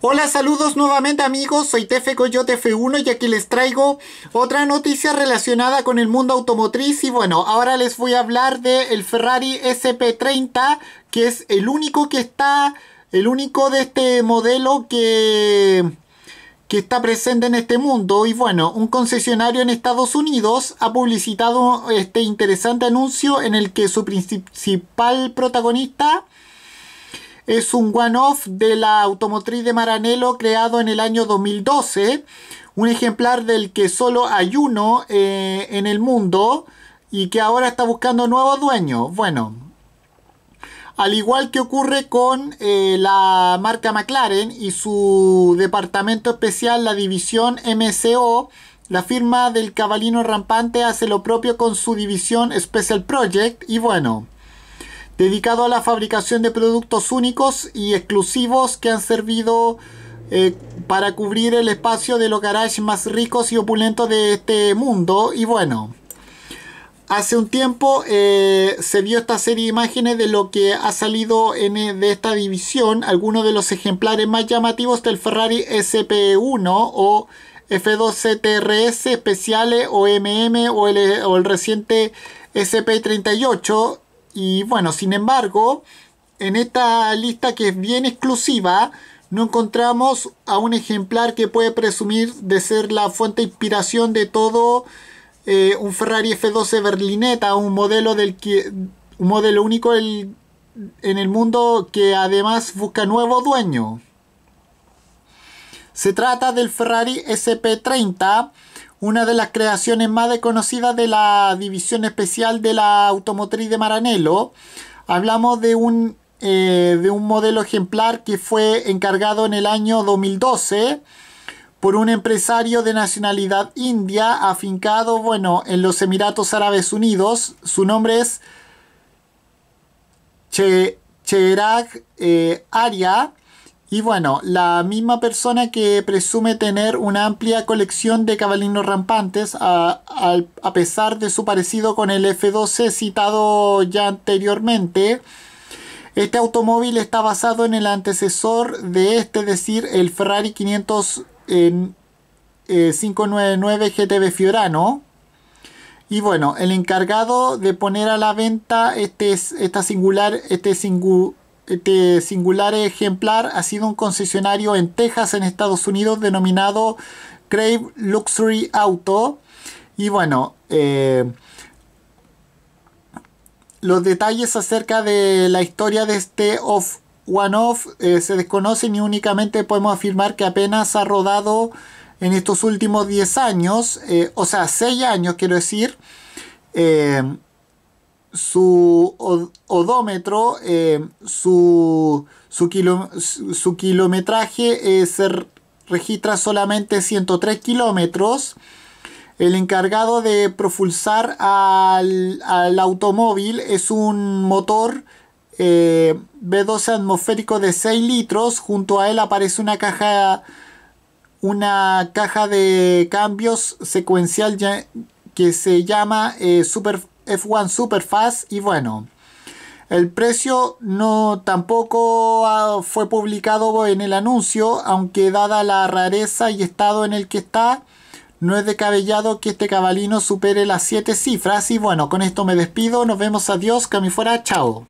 Hola, saludos nuevamente amigos, soy Tefe Coyote F1 y aquí les traigo otra noticia relacionada con el mundo automotriz y bueno, ahora les voy a hablar del el Ferrari SP30 que es el único que está, el único de este modelo que que está presente en este mundo y bueno, un concesionario en Estados Unidos ha publicitado este interesante anuncio en el que su principal protagonista es un one-off de la automotriz de Maranello creado en el año 2012, un ejemplar del que solo hay uno eh, en el mundo y que ahora está buscando nuevos dueños. Bueno, al igual que ocurre con eh, la marca McLaren y su departamento especial, la división MCO, la firma del cabalino rampante hace lo propio con su división Special Project y bueno, dedicado a la fabricación de productos únicos y exclusivos que han servido eh, para cubrir el espacio de los garages más ricos y opulentos de este mundo. Y bueno, hace un tiempo eh, se vio esta serie de imágenes de lo que ha salido eh, de esta división, algunos de los ejemplares más llamativos del Ferrari SP1 o F2 CTRS especiales o MM o el reciente SP38 y bueno, sin embargo, en esta lista que es bien exclusiva, no encontramos a un ejemplar que puede presumir de ser la fuente de inspiración de todo eh, un Ferrari F12 Berlineta, un modelo, del que, un modelo único en el mundo que además busca nuevo dueño. Se trata del Ferrari SP30, una de las creaciones más desconocidas de la división especial de la automotriz de Maranello. Hablamos de un, eh, de un modelo ejemplar que fue encargado en el año 2012 por un empresario de nacionalidad india afincado bueno, en los Emiratos Árabes Unidos. Su nombre es Cherak eh, Arya. Y bueno, la misma persona que presume tener una amplia colección de cabalinos rampantes, a, pesar de su parecido con el F-12 citado ya anteriormente, este automóvil está basado en el antecesor de este, es decir, el Ferrari 500 en, 599 eh, GTB Fiorano. Y bueno, el encargado de poner a la venta este, esta singular, este singular este singular ejemplar ha sido un concesionario en Texas, en Estados Unidos, denominado Crave Luxury Auto. Y bueno, eh, los detalles acerca de la historia de este off one-off eh, se desconocen y únicamente podemos afirmar que apenas ha rodado en estos últimos 10 años, eh, o sea, 6 años quiero decir su odómetro, eh, su, kilometraje eh, se registra solamente 103 kilómetros. El encargado de propulsar al, automóvil es un motor eh, B12 atmosférico de 6 litros. Junto a él aparece una caja, una caja de cambios secuencial que se llama eh, Super F1 fast y bueno, el precio no tampoco fue publicado en el anuncio, aunque dada la rareza y estado en el que está, no es descabellado que este cabalino supere las 7 cifras. Y bueno, con esto me despido, nos vemos, adiós, que fuera, chao.